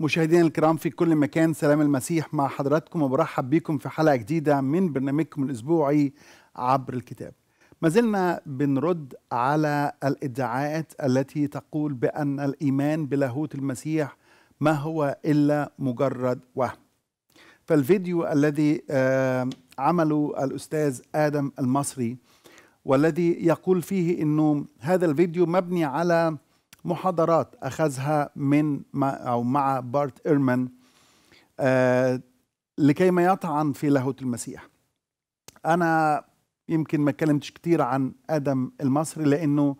مشاهدينا الكرام في كل مكان سلام المسيح مع حضراتكم وبرحب بكم في حلقه جديده من برنامجكم الاسبوعي عبر الكتاب. ما زلنا بنرد على الادعاءات التي تقول بان الايمان بلاهوت المسيح ما هو الا مجرد وهم. فالفيديو الذي عمله الاستاذ ادم المصري والذي يقول فيه انه هذا الفيديو مبني على محاضرات أخذها من أو مع بارت إيرمان آه، لكي ما يطعن في لاهوت المسيح أنا يمكن ما اتكلمتش كتير عن آدم المصري لأنه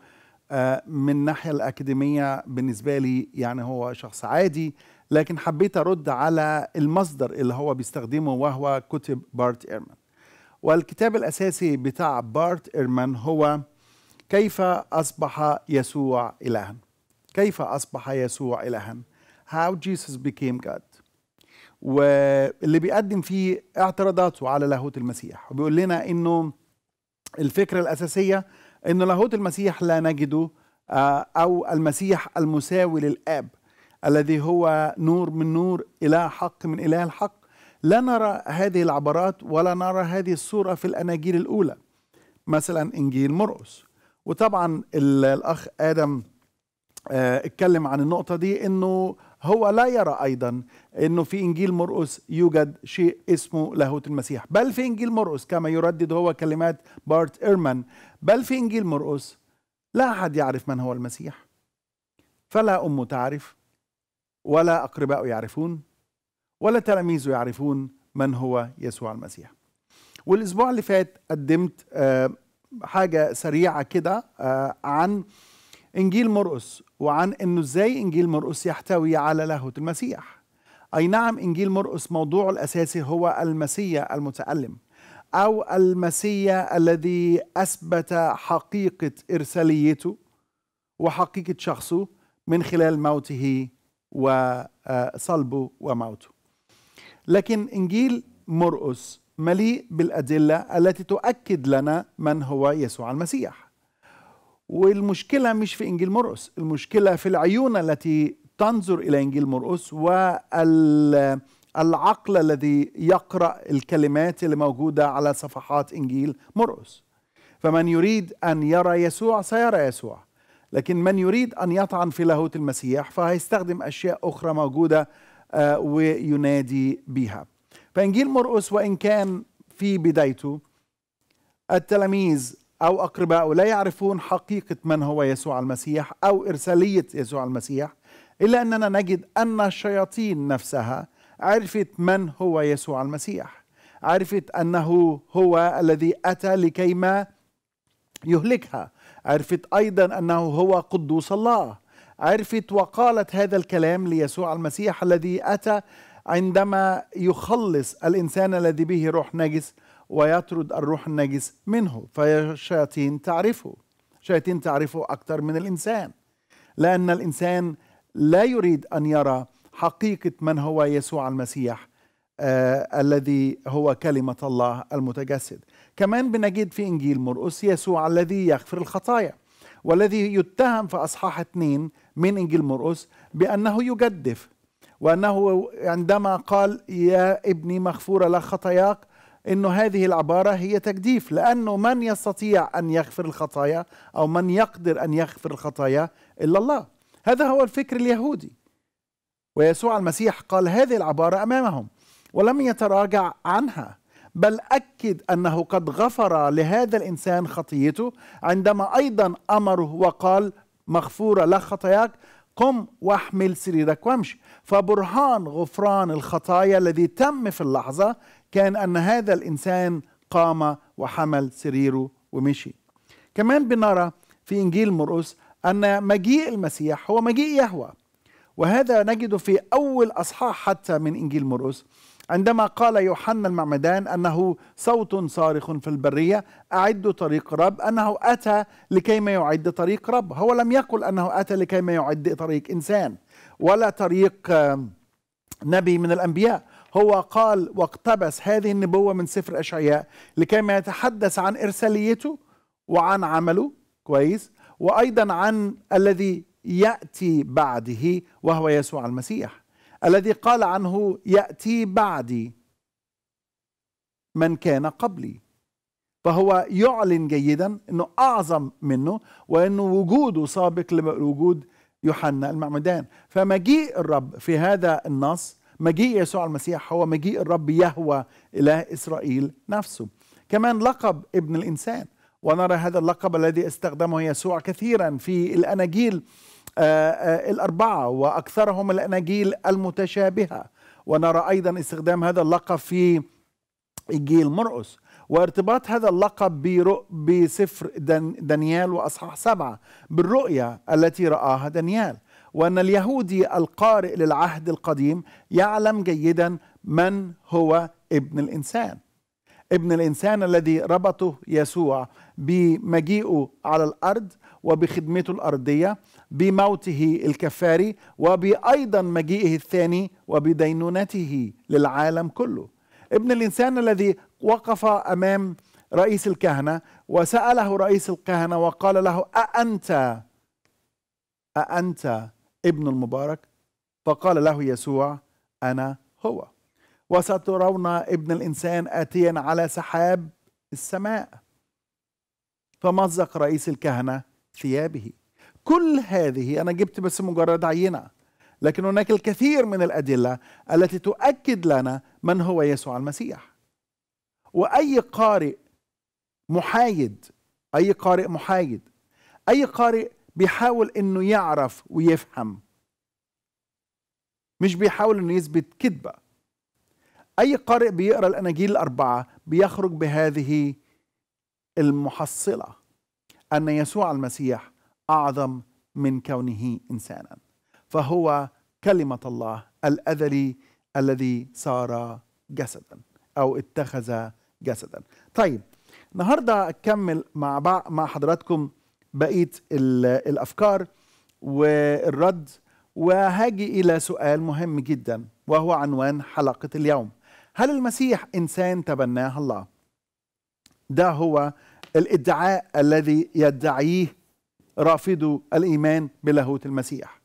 آه، من الناحية الأكاديمية بالنسبة لي يعني هو شخص عادي لكن حبيت أرد على المصدر اللي هو بيستخدمه وهو كتب بارت إيرمان والكتاب الأساسي بتاع بارت إيرمان هو كيف أصبح يسوع إلها كيف أصبح يسوع إلها How Jesus became God واللي بيقدم فيه اعتراضاته على لاهوت المسيح وبيقول لنا انه الفكرة الأساسية انه لاهوت المسيح لا نجده آه، أو المسيح المساوي للآب الذي هو نور من نور إله حق من إله الحق لا نرى هذه العبارات ولا نرى هذه الصورة في الأناجيل الأولى مثلا إنجيل مرقس وطبعا الأخ آدم آه، اتكلم عن النقطة دي انه هو لا يرى ايضا انه في انجيل مرقس يوجد شيء اسمه لاهوت المسيح بل في انجيل مرقس كما يردد هو كلمات بارت ايرمان بل في انجيل مرقس لا احد يعرف من هو المسيح فلا امه تعرف ولا اقرباؤه يعرفون ولا تلاميذه يعرفون من هو يسوع المسيح والاسبوع اللي فات قدمت آه، حاجه سريعه كده آه، عن انجيل مرقس وعن انه ازاي انجيل مرقس يحتوي على لاهوت المسيح اي نعم انجيل مرقس موضوعه الاساسي هو المسيا المتالم او المسيا الذي اثبت حقيقه ارساليته وحقيقه شخصه من خلال موته وصلبه آه، وموته لكن انجيل مرقس مليء بالادله التي تؤكد لنا من هو يسوع المسيح والمشكله مش في انجيل مرقس المشكله في العيون التي تنظر الى انجيل مرقس والعقل الذي يقرا الكلمات اللي موجوده على صفحات انجيل مرقس فمن يريد ان يرى يسوع سيرى يسوع لكن من يريد ان يطعن في لاهوت المسيح فهيستخدم اشياء اخرى موجوده آه، وينادي بها فانجيل مرقس وان كان في بدايته التلاميذ أو أقرباء لا يعرفون حقيقة من هو يسوع المسيح أو إرسالية يسوع المسيح إلا أننا نجد أن الشياطين نفسها عرفت من هو يسوع المسيح عرفت أنه هو الذي أتى لكي ما يهلكها عرفت أيضا أنه هو قدوس الله عرفت وقالت هذا الكلام ليسوع المسيح الذي أتى عندما يخلص الإنسان الذي به روح نجس ويطرد الروح النجس منه فالشياطين تعرفه الشياطين تعرفه أكثر من الإنسان لأن الإنسان لا يريد أن يرى حقيقة من هو يسوع المسيح آه الذي هو كلمة الله المتجسد كمان بنجد في إنجيل مرقس يسوع الذي يغفر الخطايا والذي يتهم في أصحاح اثنين من إنجيل مرقس بأنه يجدف وأنه عندما قال يا ابني مغفورة لك خطاياك انه هذه العباره هي تجديف لانه من يستطيع ان يغفر الخطايا او من يقدر ان يغفر الخطايا الا الله هذا هو الفكر اليهودي ويسوع المسيح قال هذه العباره امامهم ولم يتراجع عنها بل اكد انه قد غفر لهذا الانسان خطيته عندما ايضا امره وقال مغفوره لك خطاياك قم واحمل سريرك وامشي فبرهان غفران الخطايا الذي تم في اللحظه كان أن هذا الإنسان قام وحمل سريره ومشي كمان بنرى في إنجيل مرقس أن مجيء المسيح هو مجيء يهوى وهذا نجده في أول أصحاح حتى من إنجيل مرقس عندما قال يوحنا المعمدان أنه صوت صارخ في البرية أعدوا طريق رب أنه أتى لكيما يعد طريق رب هو لم يقل أنه أتى لكيما يعد طريق إنسان ولا طريق نبي من الأنبياء هو قال واقتبس هذه النبوة من سفر أشعياء لكي ما يتحدث عن إرساليته وعن عمله كويس وأيضا عن الذي يأتي بعده وهو يسوع المسيح الذي قال عنه يأتي بعدي من كان قبلي فهو يعلن جيدا انه اعظم منه وانه وجوده سابق لوجود يوحنا المعمدان فمجيء الرب في هذا النص مجيء يسوع المسيح هو مجيء الرب يهوى إله إسرائيل نفسه كمان لقب ابن الإنسان ونرى هذا اللقب الذي استخدمه يسوع كثيرا في الأناجيل آه، آه، الأربعة وأكثرهم الأناجيل المتشابهة ونرى أيضا استخدام هذا اللقب في إنجيل مرقس وارتباط هذا اللقب بسفر دانيال وأصحاح سبعة بالرؤية التي رآها دانيال وأن اليهودي القارئ للعهد القديم يعلم جيدا من هو ابن الإنسان ابن الإنسان الذي ربطه يسوع بمجيئه على الأرض وبخدمته الأرضية بموته الكفاري وبأيضا مجيئه الثاني وبدينونته للعالم كله ابن الإنسان الذي وقف أمام رئيس الكهنة وسأله رئيس الكهنة وقال له أأنت أأنت ابن المبارك فقال له يسوع أنا هو وسترون ابن الإنسان آتيا على سحاب السماء فمزق رئيس الكهنة ثيابه كل هذه أنا جبت بس مجرد عينة لكن هناك الكثير من الأدلة التي تؤكد لنا من هو يسوع المسيح وأي قارئ محايد أي قارئ محايد أي قارئ بيحاول انه يعرف ويفهم مش بيحاول انه يثبت كذبه اي قارئ بيقرا الاناجيل الاربعه بيخرج بهذه المحصله ان يسوع المسيح اعظم من كونه انسانا فهو كلمه الله الاذلي الذي صار جسدا او اتخذ جسدا طيب النهارده اكمل مع مع حضراتكم بقيه الافكار والرد وهاجي الى سؤال مهم جدا وهو عنوان حلقه اليوم هل المسيح انسان تبناه الله ده هو الادعاء الذي يدعيه رافضو الايمان بلاهوت المسيح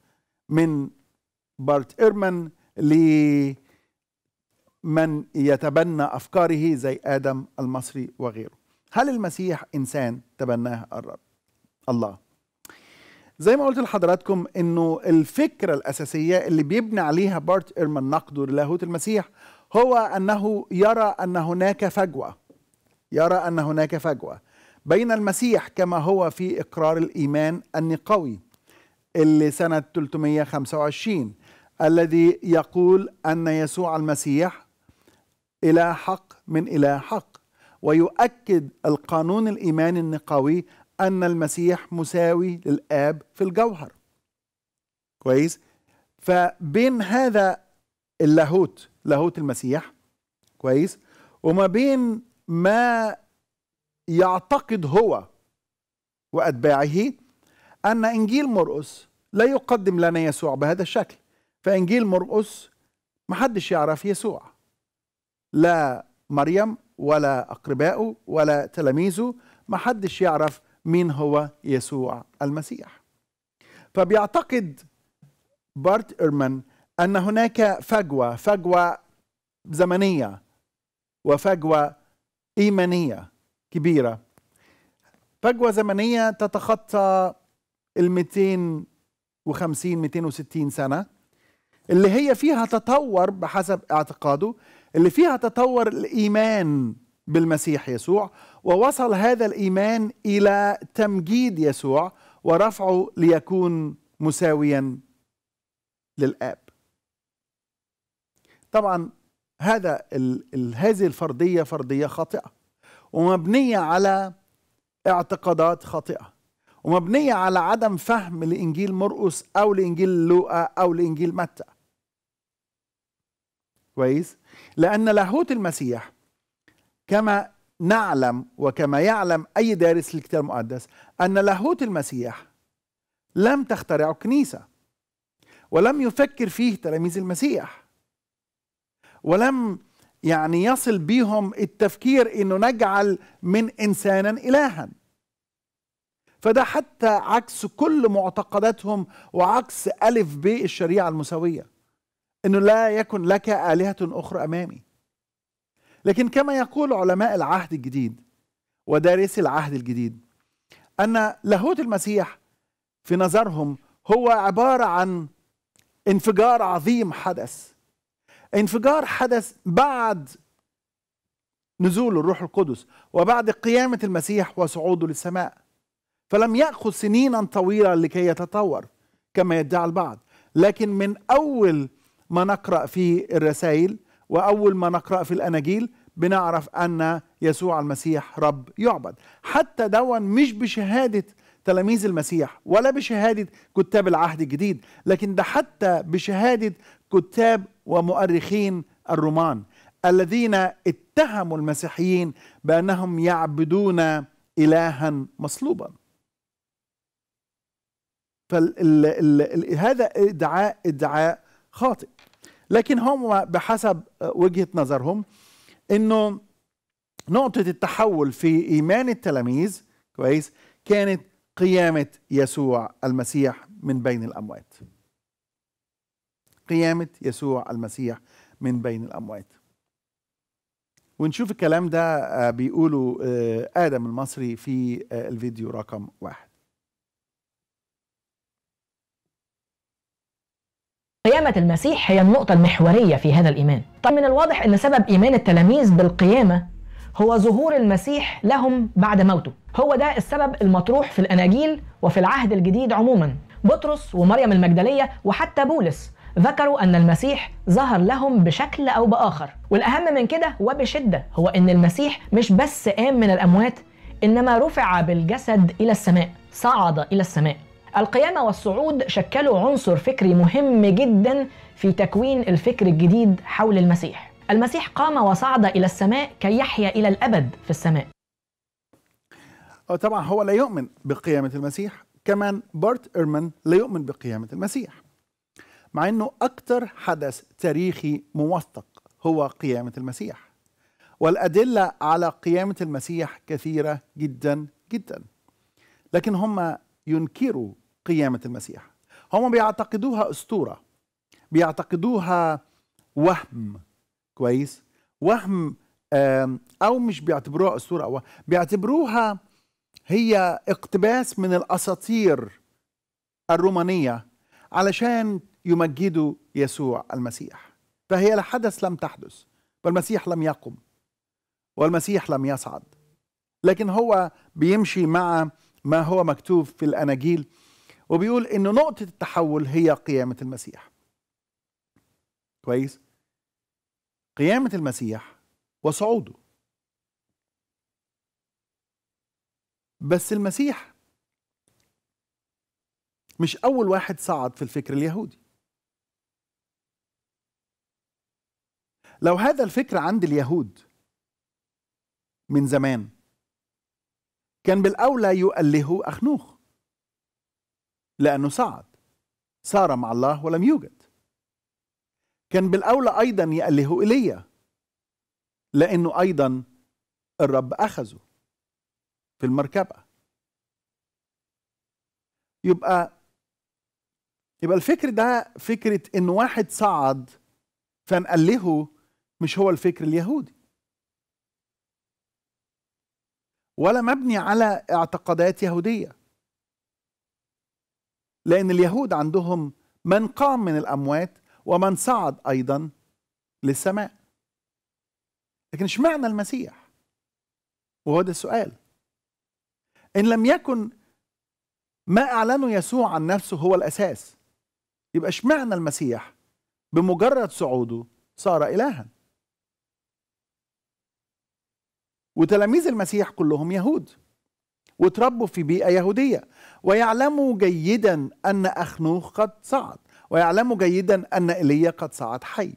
من بارت ايرمان لمن يتبنى افكاره زي ادم المصري وغيره هل المسيح انسان تبناه الرب الله زي ما قلت لحضراتكم انه الفكره الاساسيه اللي بيبني عليها بارت ايرمان نقده للاهوت المسيح هو انه يرى ان هناك فجوه يرى ان هناك فجوه بين المسيح كما هو في اقرار الايمان النقوي اللي سنه 325 الذي يقول ان يسوع المسيح اله حق من اله حق ويؤكد القانون الايماني النقوي أن المسيح مساوي للآب في الجوهر كويس فبين هذا اللاهوت لاهوت المسيح كويس وما بين ما يعتقد هو وأتباعه أن إنجيل مرقس لا يقدم لنا يسوع بهذا الشكل فإنجيل مرقس محدش يعرف يسوع لا مريم ولا أقربائه ولا تلاميذه محدش يعرف مين هو يسوع المسيح فبيعتقد بارت إرمان أن هناك فجوة فجوة زمنية وفجوة إيمانية كبيرة فجوة زمنية تتخطى ال 250 260 سنة اللي هي فيها تطور بحسب اعتقاده اللي فيها تطور الإيمان بالمسيح يسوع ووصل هذا الايمان الى تمجيد يسوع ورفعه ليكون مساويا للاب طبعا هذا هذه الفرضيه فرضيه خاطئه ومبنيه على اعتقادات خاطئه ومبنيه على عدم فهم لانجيل مرقس او لانجيل لوقا او لانجيل متى كويس لان لاهوت المسيح كما نعلم وكما يعلم أي دارس للكتاب المقدس أن لاهوت المسيح لم تخترعه كنيسة ولم يفكر فيه تلاميذ المسيح ولم يعني يصل بهم التفكير انه نجعل من انسانا الها فده حتى عكس كل معتقداتهم وعكس الف ب الشريعه المساويه انه لا يكن لك الهه اخرى امامي لكن كما يقول علماء العهد الجديد ودارسي العهد الجديد أن لاهوت المسيح في نظرهم هو عبارة عن انفجار عظيم حدث انفجار حدث بعد نزول الروح القدس وبعد قيامة المسيح وصعوده للسماء فلم يأخذ سنينا طويلة لكي يتطور كما يدعي البعض لكن من أول ما نقرأ في الرسائل واول ما نقرا في الاناجيل بنعرف ان يسوع المسيح رب يعبد حتى دون مش بشهاده تلاميذ المسيح ولا بشهاده كتاب العهد الجديد لكن ده حتى بشهاده كتاب ومؤرخين الرومان الذين اتهموا المسيحيين بانهم يعبدون الها مصلوبا فهذا ادعاء ادعاء خاطئ لكن هم بحسب وجهه نظرهم انه نقطه التحول في ايمان التلاميذ كويس كانت قيامه يسوع المسيح من بين الاموات قيامه يسوع المسيح من بين الاموات ونشوف الكلام ده آه، بيقوله آه، آدم المصري في آه، الفيديو رقم واحد قيامة المسيح هي النقطة المحورية في هذا الإيمان طيب من الواضح أن سبب إيمان التلاميذ بالقيامة هو ظهور المسيح لهم بعد موته هو ده السبب المطروح في الأناجيل وفي العهد الجديد عموما بطرس ومريم المجدلية وحتى بولس ذكروا أن المسيح ظهر لهم بشكل أو بآخر والأهم من كده وبشدة هو أن المسيح مش بس قام من الأموات إنما رفع بالجسد إلى السماء صعد إلى السماء القيامة والصعود شكلوا عنصر فكري مهم جدا في تكوين الفكر الجديد حول المسيح. المسيح قام وصعد إلى السماء كي يحيا إلى الأبد في السماء. طبعا هو لا يؤمن بقيامة المسيح كمان بارت إيرمان لا يؤمن بقيامة المسيح مع أنه أكثر حدث تاريخي موثق هو قيامة المسيح والأدلة على قيامة المسيح كثيرة جدا جدا لكن هم ينكروا قيامة المسيح هم بيعتقدوها أسطورة بيعتقدوها وهم كويس وهم أو مش بيعتبروها أسطورة أو بيعتبروها هي اقتباس من الأساطير الرومانية علشان يمجدوا يسوع المسيح فهي الحدث لم تحدث والمسيح لم يقم والمسيح لم يصعد لكن هو بيمشي مع ما هو مكتوب في الأناجيل وبيقول إن نقطة التحول هي قيامة المسيح كويس قيامة المسيح وصعوده بس المسيح مش أول واحد صعد في الفكر اليهودي لو هذا الفكر عند اليهود من زمان كان بالأولى يؤله أخنوخ لأنه صعد صار مع الله ولم يوجد كان بالأولى أيضا يؤله إيليا لأنه أيضا الرب أخذه في المركبة يبقى يبقى الفكر ده فكرة إن واحد صعد فنقله مش هو الفكر اليهودي ولا مبني على اعتقادات يهوديه لان اليهود عندهم من قام من الاموات ومن صعد ايضا للسماء لكن اشمعنى المسيح وهو ده السؤال ان لم يكن ما اعلنه يسوع عن نفسه هو الاساس يبقى اشمعنى المسيح بمجرد صعوده صار الها وتلاميذ المسيح كلهم يهود وتربوا في بيئة يهودية ويعلموا جيدا أن أخنوخ قد صعد ويعلموا جيدا أن إيليا قد صعد حي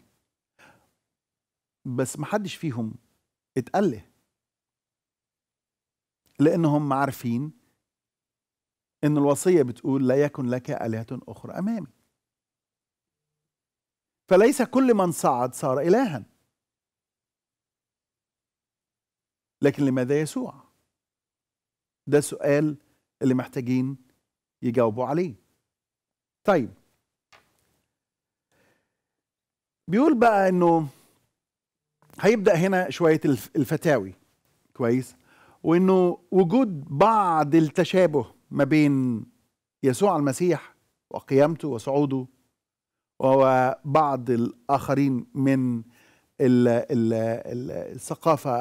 بس محدش فيهم اتقله لأنهم عارفين أن الوصية بتقول لا يكن لك آلهة أخرى أمامي فليس كل من صعد صار إلها لكن لماذا يسوع ده سؤال اللي محتاجين يجاوبوا عليه طيب بيقول بقى انه هيبدا هنا شويه الفتاوي كويس وانه وجود بعض التشابه ما بين يسوع المسيح وقيامته وصعوده وبعض الاخرين من الثقافة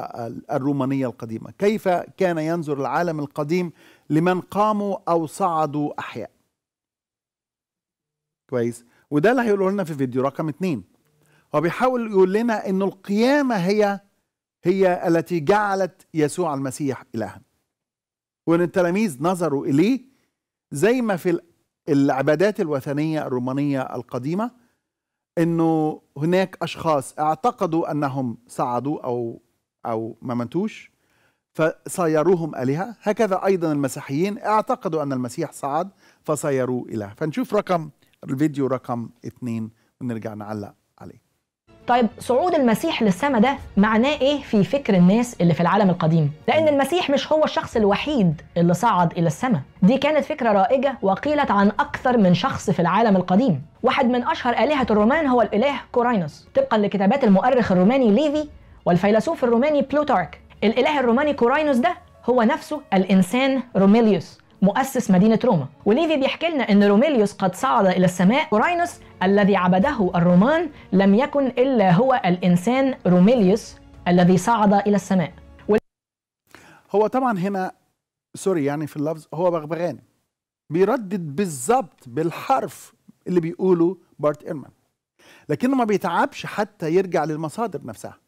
الرومانية القديمة كيف كان ينظر العالم القديم لمن قاموا أو صعدوا أحياء كويس وده اللي هيقوله لنا في فيديو رقم اتنين هو بيحاول يقول لنا أن القيامة هي هي التي جعلت يسوع المسيح إلها وأن التلاميذ نظروا إليه زي ما في العبادات الوثنية الرومانية القديمة انه هناك اشخاص اعتقدوا انهم صعدوا او او ما منتوش فصايروهم الهه هكذا ايضا المسيحيين اعتقدوا ان المسيح صعد فصايروه اله فنشوف رقم الفيديو رقم اثنين ونرجع نعلق طيب صعود المسيح للسماء ده معناه ايه في فكر الناس اللي في العالم القديم لان المسيح مش هو الشخص الوحيد اللي صعد الى السماء دي كانت فكره رائجه وقيلت عن اكثر من شخص في العالم القديم واحد من اشهر الهه الرومان هو الاله كوراينوس طبقا لكتابات المؤرخ الروماني ليفي والفيلسوف الروماني بلوتارك الاله الروماني كوراينوس ده هو نفسه الانسان روميليوس مؤسس مدينة روما وليفي بيحكي لنا أن روميليوس قد صعد إلى السماء أوراينوس الذي عبده الرومان لم يكن إلا هو الإنسان روميليوس الذي صعد إلى السماء هو طبعا هنا سوري يعني في اللفظ هو بغبغان بيردد بالظبط بالحرف اللي بيقوله بارت إيرمان لكنه ما بيتعبش حتى يرجع للمصادر نفسها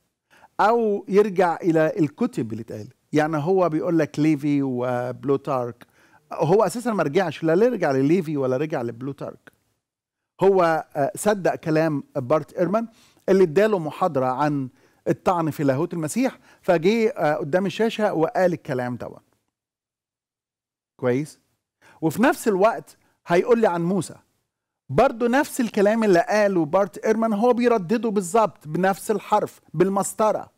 أو يرجع إلى الكتب اللي اتقالت يعني هو بيقول لك ليفي وبلوتارك هو اساسا ما رجعش لا رجع لليفي ولا رجع لبلوتارك هو آه، صدق كلام بارت ايرمان اللي اداله محاضره عن الطعن في لاهوت المسيح فجه آه، قدام الشاشه وقال الكلام ده كويس وفي نفس الوقت هيقول لي عن موسى برضه نفس الكلام اللي قاله بارت ايرمان هو بيردده بالظبط بنفس الحرف بالمسطره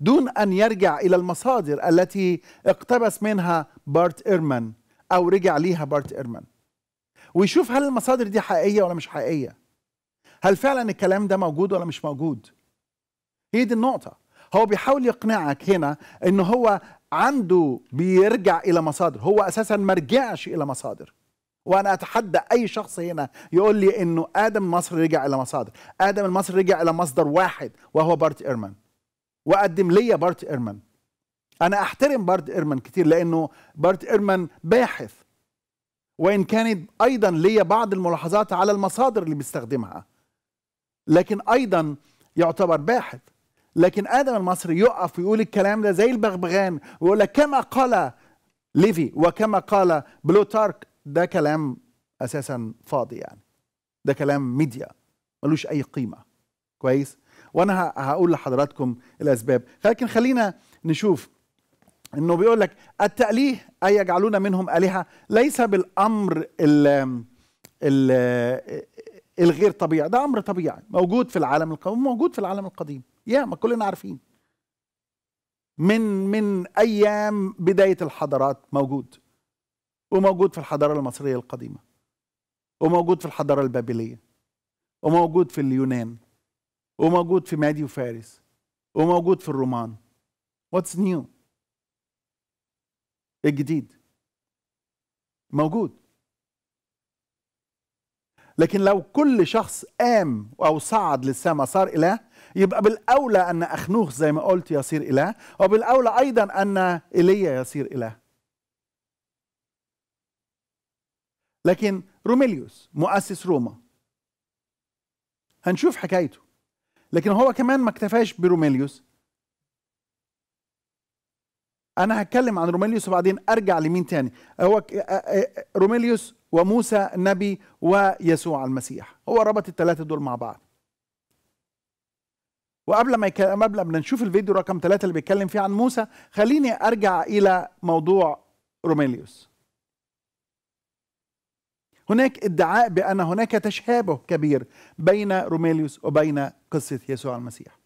دون أن يرجع إلى المصادر التي اقتبس منها بارت إيرمان أو رجع ليها بارت إيرمان ويشوف هل المصادر دي حقيقية ولا مش حقيقية هل فعلا الكلام ده موجود ولا مش موجود هي دي النقطة هو بيحاول يقنعك هنا أنه هو عنده بيرجع الى مصادر هو اساسا ما رجعش الى مصادر وانا اتحدى اي شخص هنا يقول لي انه ادم مصر رجع الى مصادر ادم المصري رجع الى مصدر واحد وهو بارت ايرمان وقدم ليا بارت ايرمان انا احترم بارت ايرمان كتير لانه بارت ايرمان باحث وان كانت ايضا ليا بعض الملاحظات على المصادر اللي بيستخدمها لكن ايضا يعتبر باحث لكن ادم المصري يقف ويقول الكلام ده زي البغبغان ويقول لك كما قال ليفي وكما قال بلوتارك ده كلام اساسا فاضي يعني ده كلام ميديا ملوش اي قيمه كويس وانا هقول لحضراتكم الاسباب لكن خلينا نشوف انه بيقول لك التأليه اي يجعلون منهم آلهة ليس بالامر ال ال الغير طبيعي ده امر طبيعي موجود في العالم القديم موجود في العالم القديم يا ما كلنا عارفين من من ايام بداية الحضارات موجود وموجود في الحضارة المصرية القديمة وموجود في الحضارة البابلية وموجود في اليونان وموجود في مادي وفارس وموجود في الرومان واتس نيو الجديد موجود لكن لو كل شخص قام او صعد للسماء صار اله يبقى بالاولى ان اخنوخ زي ما قلت يصير اله وبالاولى ايضا ان ايليا يصير اله لكن روميليوس مؤسس روما هنشوف حكايته لكن هو كمان ما اكتفاش بروميليوس انا هتكلم عن روميليوس وبعدين ارجع لمين تاني هو روميليوس وموسى النبي ويسوع المسيح هو ربط الثلاثه دول مع بعض وقبل ما قبل ما نشوف الفيديو رقم ثلاثة اللي بيتكلم فيه عن موسى خليني ارجع الى موضوع روميليوس هناك ادعاء بأن هناك تشابه كبير بين روميليوس وبين قصة يسوع المسيح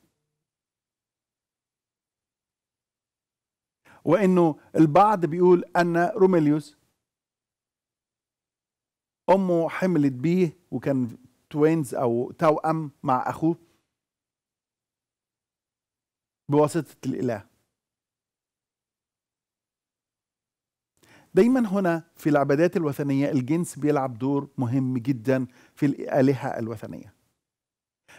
وأنه البعض بيقول أن روميليوس أمه حملت بيه وكان توينز أو توأم مع أخوه بواسطة الإله دايما هنا في العبادات الوثنية الجنس بيلعب دور مهم جدا في الآلهة الوثنية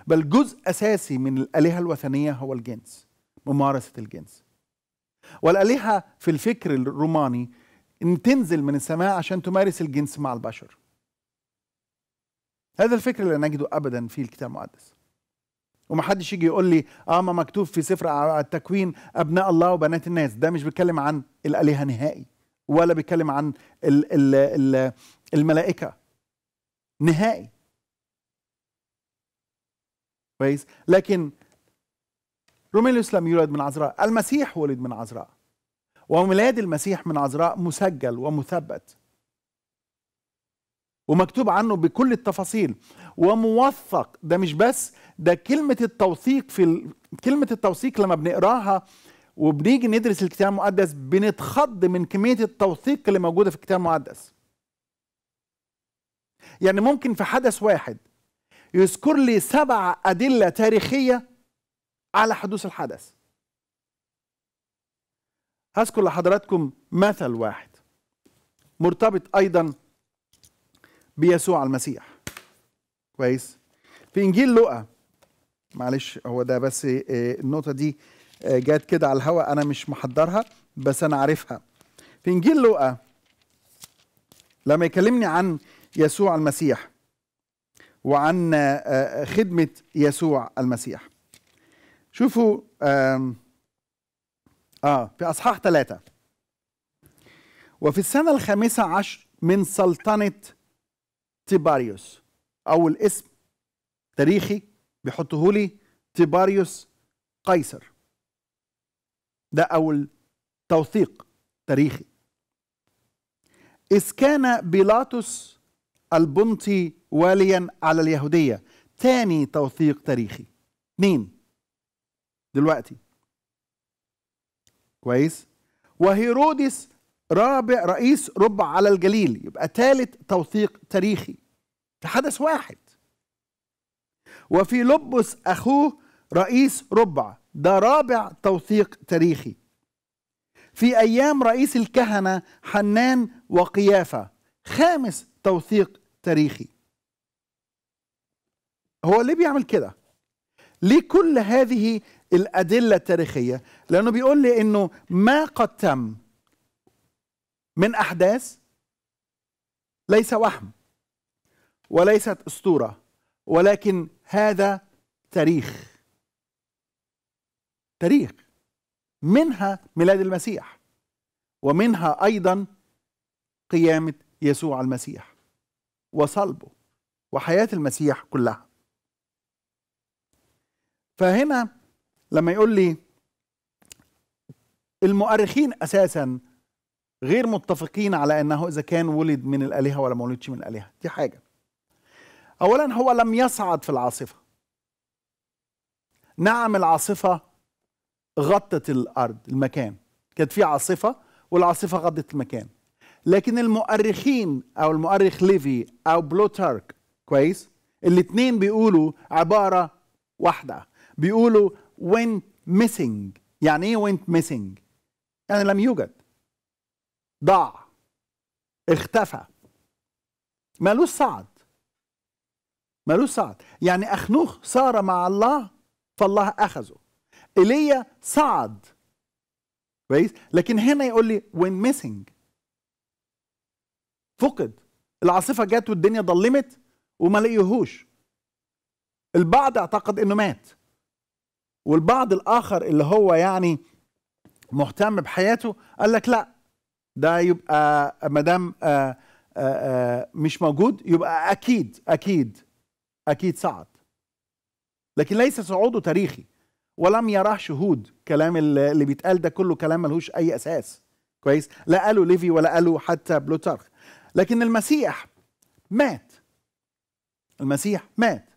بل جزء أساسي من الآلهة الوثنية هو الجنس ممارسة الجنس والآلهة في الفكر الروماني إن تنزل من السماء عشان تمارس الجنس مع البشر هذا الفكر لا نجده أبدا في الكتاب المقدس ومحدش يجي يقول لي اه ما مكتوب في سفر التكوين ابناء الله وبنات الناس ده مش بيتكلم عن الالهه نهائي ولا بيتكلم عن الـ الـ الـ الملائكه نهائي كويس لكن روميليوس لم يولد من عذراء المسيح ولد من عذراء وميلاد المسيح من عذراء مسجل ومثبت ومكتوب عنه بكل التفاصيل وموثق ده مش بس ده كلمة التوثيق في كلمة التوثيق لما بنقراها وبنيجي ندرس الكتاب المقدس بنتخض من كميه التوثيق اللي موجوده في الكتاب المقدس يعني ممكن في حدث واحد يذكر لي سبع ادله تاريخيه على حدوث الحدث هذكر لحضراتكم مثل واحد مرتبط ايضا بيسوع المسيح كويس في انجيل لوقا معلش هو ده بس آه، النقطه دي جت كده على الهواء انا مش محضرها بس انا عارفها في انجيل لوقا لما يكلمني عن يسوع المسيح وعن آه، آه، خدمه يسوع المسيح شوفوا اه في اصحاح ثلاثة وفي السنه الخامسه عشر من سلطنه تيباريوس او الاسم تاريخي بيحطه لي تيباريوس قيصر ده أول توثيق تاريخي إذ كان بيلاطس البنطي واليا على اليهودية تاني توثيق تاريخي مين دلوقتي كويس وهيرودس رابع رئيس ربع على الجليل يبقى ثالث توثيق تاريخي في حدث واحد وفي لبس أخوه رئيس ربع ده رابع توثيق تاريخي في أيام رئيس الكهنة حنان وقيافة خامس توثيق تاريخي هو ليه بيعمل كده ليه كل هذه الأدلة التاريخية لأنه بيقول لي أنه ما قد تم من أحداث ليس وهم وليست أسطورة ولكن هذا تاريخ تاريخ منها ميلاد المسيح ومنها ايضا قيامه يسوع المسيح وصلبه وحياه المسيح كلها فهنا لما يقول لي المؤرخين اساسا غير متفقين على انه اذا كان ولد من الالهه ولا ما ولدش من الالهه دي حاجه اولا هو لم يصعد في العاصفه نعم العاصفه غطت الارض المكان كانت في عاصفه والعاصفه غطت المكان لكن المؤرخين او المؤرخ ليفي او بلوتارك كويس الاثنين بيقولوا عباره واحده بيقولوا went missing يعني ايه went missing يعني لم يوجد ضاع اختفى مالوش صعد مالوش صعد يعني اخنوخ صار مع الله فالله اخذه ايليا صعد كويس لكن هنا يقول لي وين ميسنج فقد العاصفه جت والدنيا ضلمت وما لقيهوش البعض اعتقد انه مات والبعض الاخر اللي هو يعني مهتم بحياته قال لك لا ده يبقى ما دام آه، آه، آه، مش موجود يبقى اكيد اكيد اكيد صعد لكن ليس صعوده تاريخي ولم يراه شهود كلام اللي بيتقال ده كله كلام ملهوش اي اساس كويس لا قاله ليفي ولا قاله حتى بلوتارخ لكن المسيح مات المسيح مات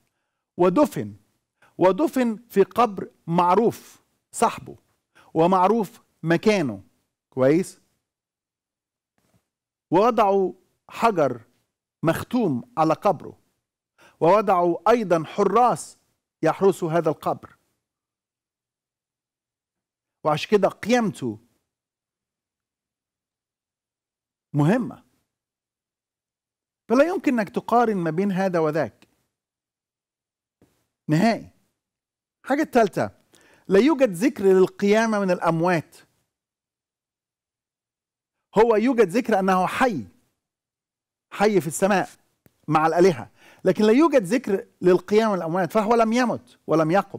ودفن ودفن في قبر معروف صاحبه ومعروف مكانه كويس ووضعوا حجر مختوم على قبره ووضعوا ايضا حراس يحرسوا هذا القبر وعشان كده قيمته مهمة فلا يمكن انك تقارن ما بين هذا وذاك نهائي الحاجة الثالثة لا يوجد ذكر للقيامة من الأموات هو يوجد ذكر أنه حي حي في السماء مع الآلهة لكن لا يوجد ذكر للقيامة من الأموات فهو لم يمت ولم يقم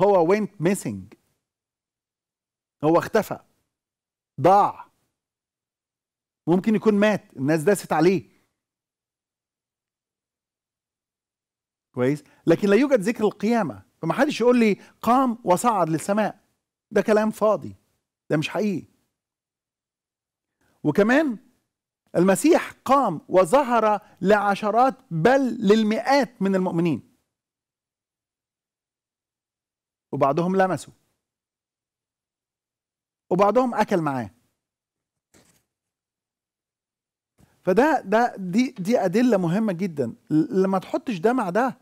هو went missing هو اختفى ضاع ممكن يكون مات الناس داست عليه كويس لكن لا يوجد ذكر القيامه فما حدش يقول لي قام وصعد للسماء ده كلام فاضي ده مش حقيقي وكمان المسيح قام وظهر لعشرات بل للمئات من المؤمنين وبعضهم لمسوا وبعضهم اكل معاه فده ده دي دي ادله مهمه جدا لما تحطش ده مع ده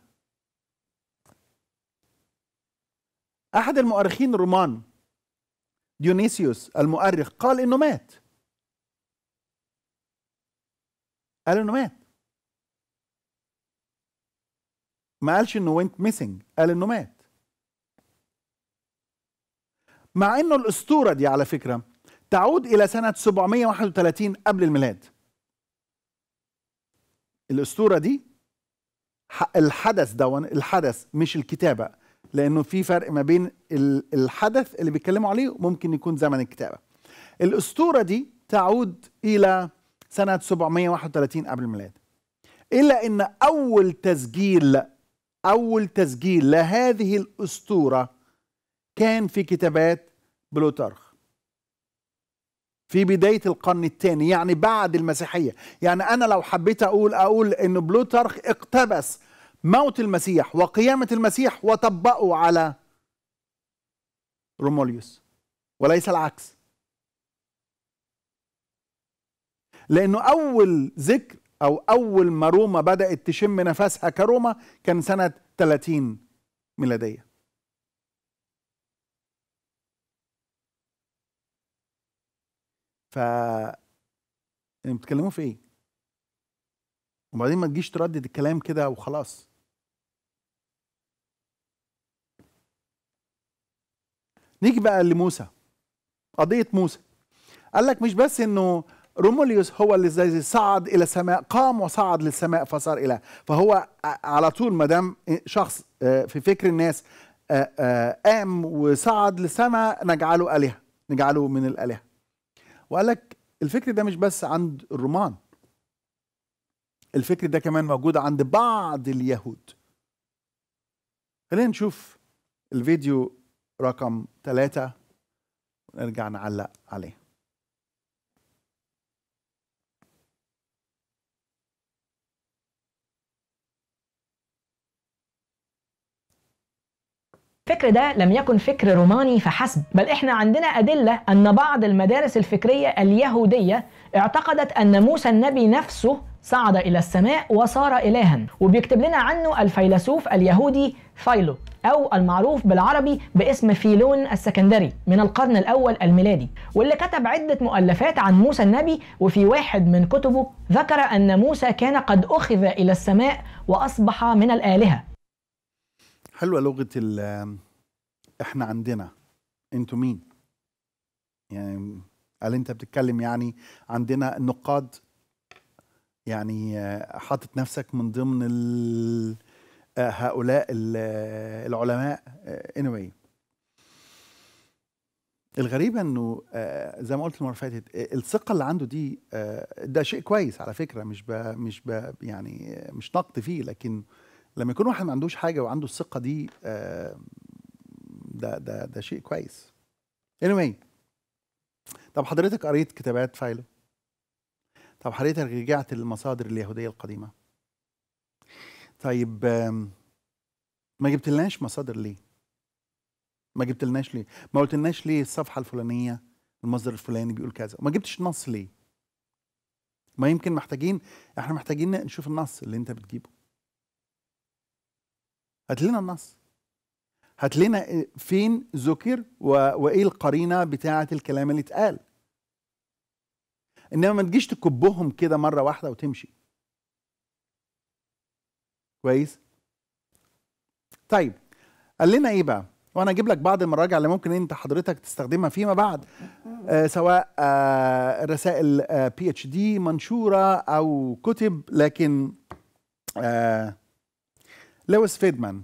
احد المؤرخين الرومان ديونيسيوس المؤرخ قال انه مات قال انه مات ما قالش انه went missing قال انه مات مع انه الاسطوره دي على فكره تعود الى سنه 731 قبل الميلاد الاسطوره دي الحدث دون الحدث مش الكتابه لانه في فرق ما بين الحدث اللي بيتكلموا عليه ممكن يكون زمن الكتابه الاسطوره دي تعود الى سنه 731 قبل الميلاد الا ان اول تسجيل اول تسجيل لهذه الاسطوره كان في كتابات بلوتارخ في بداية القرن الثاني يعني بعد المسيحية يعني أنا لو حبيت أقول أقول أن بلوتارخ اقتبس موت المسيح وقيامة المسيح وطبقه على روموليوس وليس العكس لأنه أول ذكر أو أول ما روما بدأت تشم نفسها كروما كان سنة 30 ميلادية ف يعني بتتكلموا في ايه؟ وبعدين ما تجيش تردد الكلام كده وخلاص نيجي بقى لموسى قضية موسى قال لك مش بس انه روموليوس هو اللي زي صعد الى السماء قام وصعد للسماء فصار اله فهو على طول ما دام شخص آه، في فكر الناس آه، آه، قام وصعد للسماء نجعله الهه نجعله من الالهه وقال لك الفكر ده مش بس عند الرومان الفكر ده كمان موجود عند بعض اليهود خلينا نشوف الفيديو رقم ثلاثة ونرجع نعلق عليه الفكر ده لم يكن فكر روماني فحسب بل احنا عندنا أدلة أن بعض المدارس الفكرية اليهودية اعتقدت أن موسى النبي نفسه صعد إلى السماء وصار إلها وبيكتب لنا عنه الفيلسوف اليهودي فايلو أو المعروف بالعربي باسم فيلون السكندري من القرن الأول الميلادي واللي كتب عدة مؤلفات عن موسى النبي وفي واحد من كتبه ذكر أن موسى كان قد أخذ إلى السماء وأصبح من الآلهة حلوه لغه ال احنا عندنا انتوا مين يعني هل انت بتتكلم يعني عندنا النقاد يعني حاطط نفسك من ضمن ال هؤلاء العلماء anyway الغريب انه زي ما قلت المره اللي فاتت الثقه اللي عنده دي ده شيء كويس على فكره مش مش يعني مش نقد فيه لكن لما يكون واحد ما عندوش حاجه وعنده الثقه دي آه، ده ده ده شيء كويس anyway طب حضرتك قريت كتابات فايلو طب حضرتك رجعت للمصادر اليهوديه القديمه طيب ما جبتلناش مصادر ليه ما جبتلناش ليه ما قلتلناش ليه الصفحه الفلانيه المصدر الفلاني بيقول كذا وما جبتش نص ليه ما يمكن محتاجين احنا محتاجين نشوف النص اللي انت بتجيبه هات لنا النص هات لنا فين ذكر وايه القرينه بتاعه الكلام اللي اتقال انما ما تجيش تكبهم كده مره واحده وتمشي كويس طيب قال لنا ايه بقى وانا اجيب لك بعض المراجع اللي ممكن انت حضرتك تستخدمها فيما بعد آه سواء آه رسائل بي اتش دي منشوره او كتب لكن آه لويس فيدمان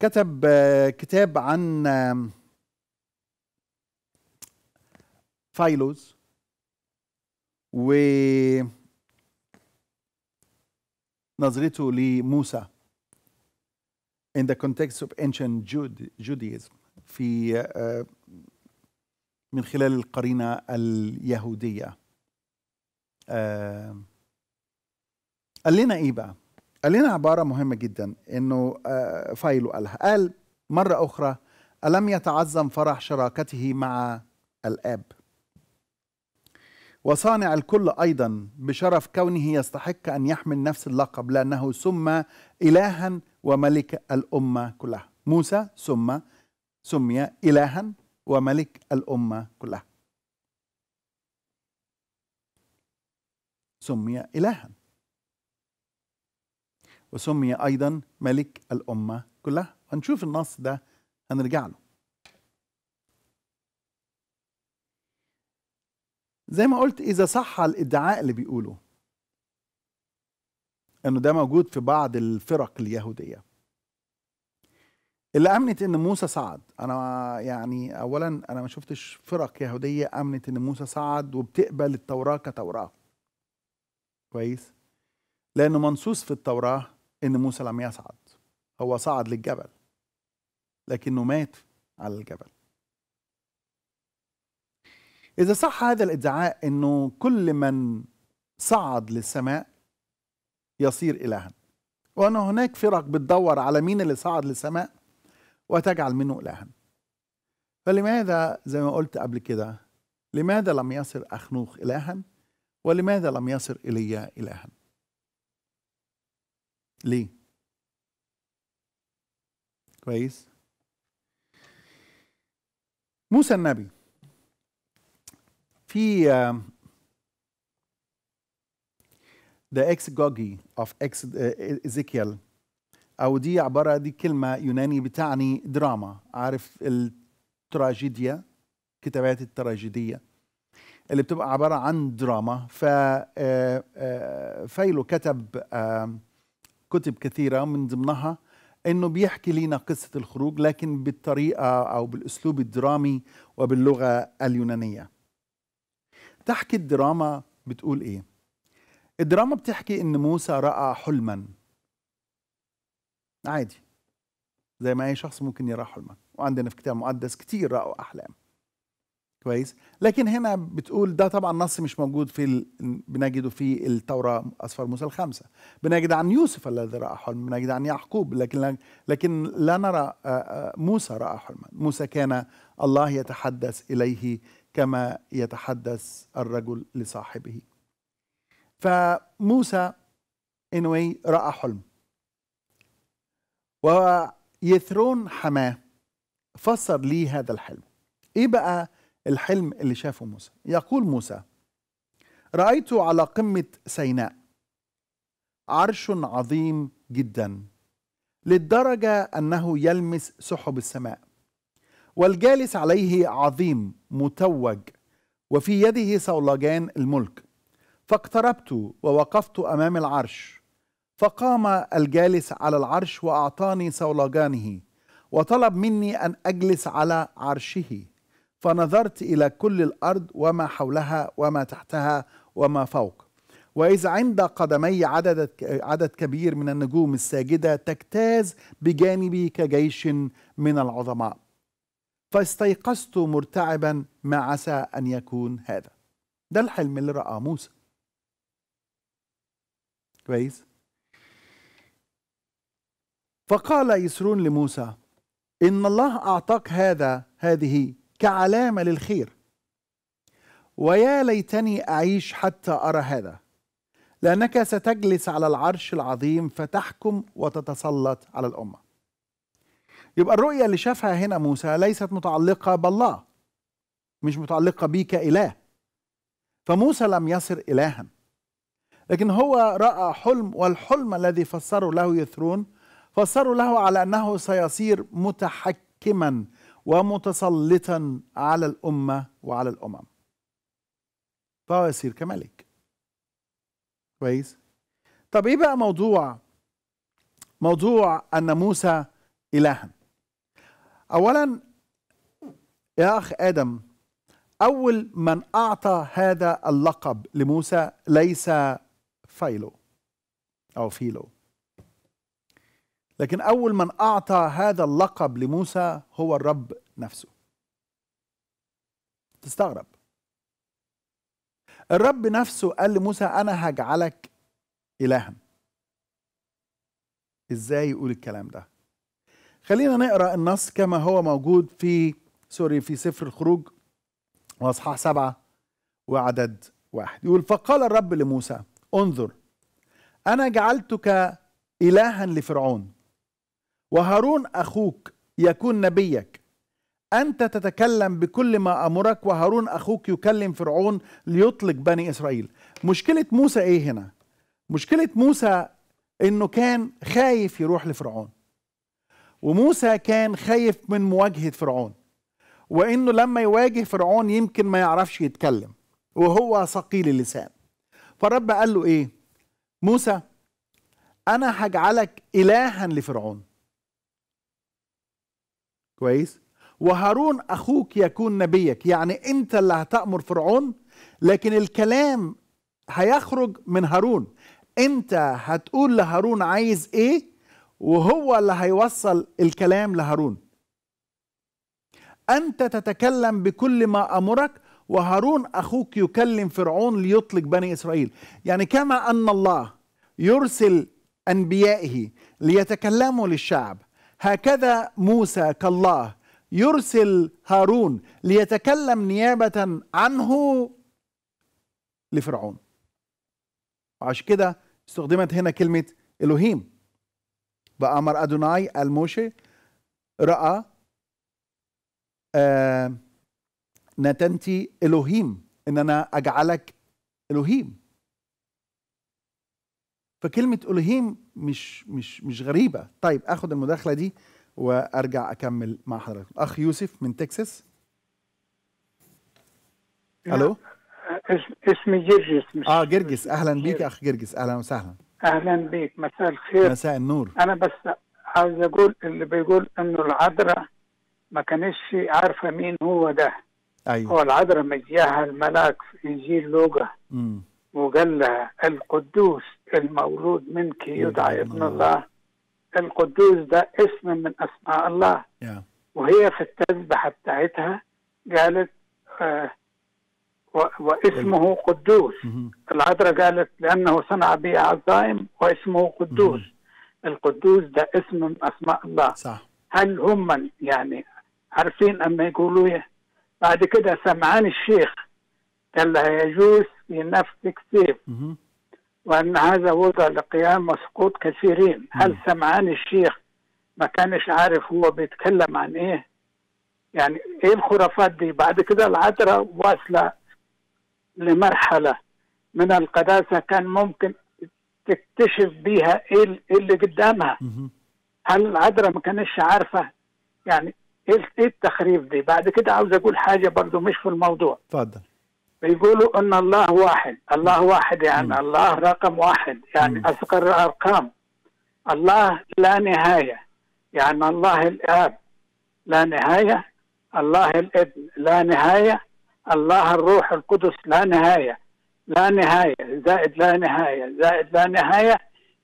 كتب آه، كتاب عن آه، فايلوز و نظرته لموسى in the context of ancient Judaism في آه، من خلال القرينة اليهودية قال لنا إيه بقى قال لنا عبارة مهمة جدا إنه آه، فايلو قالها قال مرة أخرى ألم يتعظم فرح شراكته مع الآب وصانع الكل أيضا بشرف كونه يستحق أن يحمل نفس اللقب لأنه سمى إلها وملك الأمة كلها موسى سمى سمي إلها وملك الأمة كلها سمي إلها وسمي أيضا ملك الأمة كلها هنشوف النص ده هنرجع له زي ما قلت إذا صح الادعاء اللي بيقوله أنه ده موجود في بعض الفرق اليهودية اللي امنت ان موسى صعد انا يعني اولا انا ما شفتش فرق يهوديه امنت ان موسى صعد وبتقبل التوراه كتوراه كويس لانه منصوص في التوراه ان موسى لم يصعد هو صعد للجبل لكنه مات على الجبل اذا صح هذا الادعاء انه كل من صعد للسماء يصير الها وان هناك فرق بتدور على مين اللي صعد للسماء وتجعل منه الها فلماذا زي ما قلت قبل كده لماذا لم يصر اخنوخ الها ولماذا لم يصر ايليا الها ليه كويس موسى النبي في ذا اكسجوجي اوف ايزيكيال او دي عباره دي كلمه يوناني بتعني دراما عارف التراجيديا كتابات التراجيديه اللي بتبقى عباره عن دراما ف آه، آه، فيلو كتب كتب كثيرة من ضمنها انه بيحكي لنا قصة الخروج لكن بالطريقة او بالاسلوب الدرامي وباللغة اليونانية تحكي الدراما بتقول ايه الدراما بتحكي ان موسى رأى حلما عادي زي ما اي شخص ممكن يرى حلما وعندنا في كتاب مقدس كتير رأوا احلام كويس لكن هنا بتقول ده طبعا نص مش موجود في ال... بنجده في التوراة أسفار موسى الخمسة بنجد عن يوسف الذي رأى حلم بنجد عن يعقوب لكن لكن لا نرى آه، آه، موسى رأى حلما موسى كان الله يتحدث إليه كما يتحدث الرجل لصاحبه فموسى انوي رأى حلم ويثرون حماه فسر لي هذا الحلم ايه بقى الحلم اللي شافه موسى يقول موسى رأيت على قمة سيناء عرش عظيم جدا للدرجة أنه يلمس سحب السماء والجالس عليه عظيم متوج وفي يده صولجان الملك فاقتربت ووقفت أمام العرش فقام الجالس على العرش وأعطاني صولجانه وطلب مني أن أجلس على عرشه فنظرت الى كل الارض وما حولها وما تحتها وما فوق وإذا عند قدمي عدد عدد كبير من النجوم الساجده تجتاز بجانبي كجيش من العظماء فاستيقظت مرتعبا ما عسى ان يكون هذا ده الحلم اللي رأى موسى كويس فقال يسرون لموسى إن الله أعطاك هذا هذه كعلامة للخير ويا ليتني أعيش حتى أرى هذا لأنك ستجلس على العرش العظيم فتحكم وتتسلط على الأمة يبقى الرؤية اللي شافها هنا موسى ليست متعلقة بالله مش متعلقة بيه كإله فموسى لم يصر إلها لكن هو رأى حلم والحلم الذي فسره له يثرون فسروا له على أنه سيصير متحكما ومتسلطا على الأمة وعلى الأمم فهو يصير كملك كويس طب ايه بقى موضوع موضوع ان موسى الها اولا يا اخ ادم اول من اعطى هذا اللقب لموسى ليس فايلو او فيلو لكن أول من أعطى هذا اللقب لموسى هو الرب نفسه تستغرب الرب نفسه قال لموسى أنا هجعلك إلها إزاي يقول الكلام ده خلينا نقرأ النص كما هو موجود في سوري في سفر الخروج وأصحاح سبعة وعدد واحد يقول فقال الرب لموسى انظر أنا جعلتك إلها لفرعون وهارون أخوك يكون نبيك أنت تتكلم بكل ما أمرك وهارون أخوك يكلم فرعون ليطلق بني إسرائيل مشكلة موسى إيه هنا؟ مشكلة موسى إنه كان خايف يروح لفرعون وموسى كان خايف من مواجهة فرعون وإنه لما يواجه فرعون يمكن ما يعرفش يتكلم وهو ثقيل اللسان فالرب قال له إيه؟ موسى أنا هجعلك إلها لفرعون كويس وهارون اخوك يكون نبيك يعني انت اللي هتامر فرعون لكن الكلام هيخرج من هارون انت هتقول لهارون عايز ايه وهو اللي هيوصل الكلام لهارون انت تتكلم بكل ما امرك وهارون اخوك يكلم فرعون ليطلق بني اسرائيل يعني كما ان الله يرسل انبيائه ليتكلموا للشعب هكذا موسى كالله يرسل هارون ليتكلم نيابة عنه لفرعون وعشان كده استخدمت هنا كلمة إلهيم بأمر أدوناي الموشي رأى آه نتنتي إلهيم إن أنا أجعلك إلهيم فكلمه الهيم مش مش مش غريبه طيب اخد المداخله دي وارجع اكمل مع حضرتك أخ يوسف من تكساس الو اسمي جرجس مش اه جرجس اهلا بيك اخ جرجس اهلا وسهلا اهلا بيك مساء الخير مساء النور انا بس عايز اقول اللي بيقول انه العذراء ما كانتش عارفه مين هو ده ايوه هو العذراء مجاها الملاك في انجيل لوقا مجلى القدوس المولود منك يدعى ابن الله القدوس ده اسم من اسماء الله yeah. وهي في التذبحه بتاعتها قالت آه واسمه قدوس العذراء قالت لانه صنع بي عزائم واسمه قدوس القدوس ده اسم من اسماء الله صح. هل هم يعني عارفين اما يقولوا إيه؟ بعد كده سمعان الشيخ قال لها يجوز في نفس كثير وأن هذا وضع لقيام وسقوط كثيرين هل سمعان الشيخ ما كانش عارف هو بيتكلم عن إيه يعني إيه الخرافات دي بعد كده العذراء واصلة لمرحلة من القداسة كان ممكن تكتشف بيها إيه, إيه اللي قدامها هل العذراء ما كانتش عارفة يعني إيه, ايه التخريف دي بعد كده عاوز اقول حاجه برضو مش في الموضوع اتفضل بيقولوا ان الله واحد الله واحد يعني الله رقم واحد يعني اصغر الارقام الله لا نهايه يعني الله الاب لا نهايه الله الابن لا نهايه الله الروح القدس لا نهايه لا نهايه زائد لا نهايه زائد لا نهايه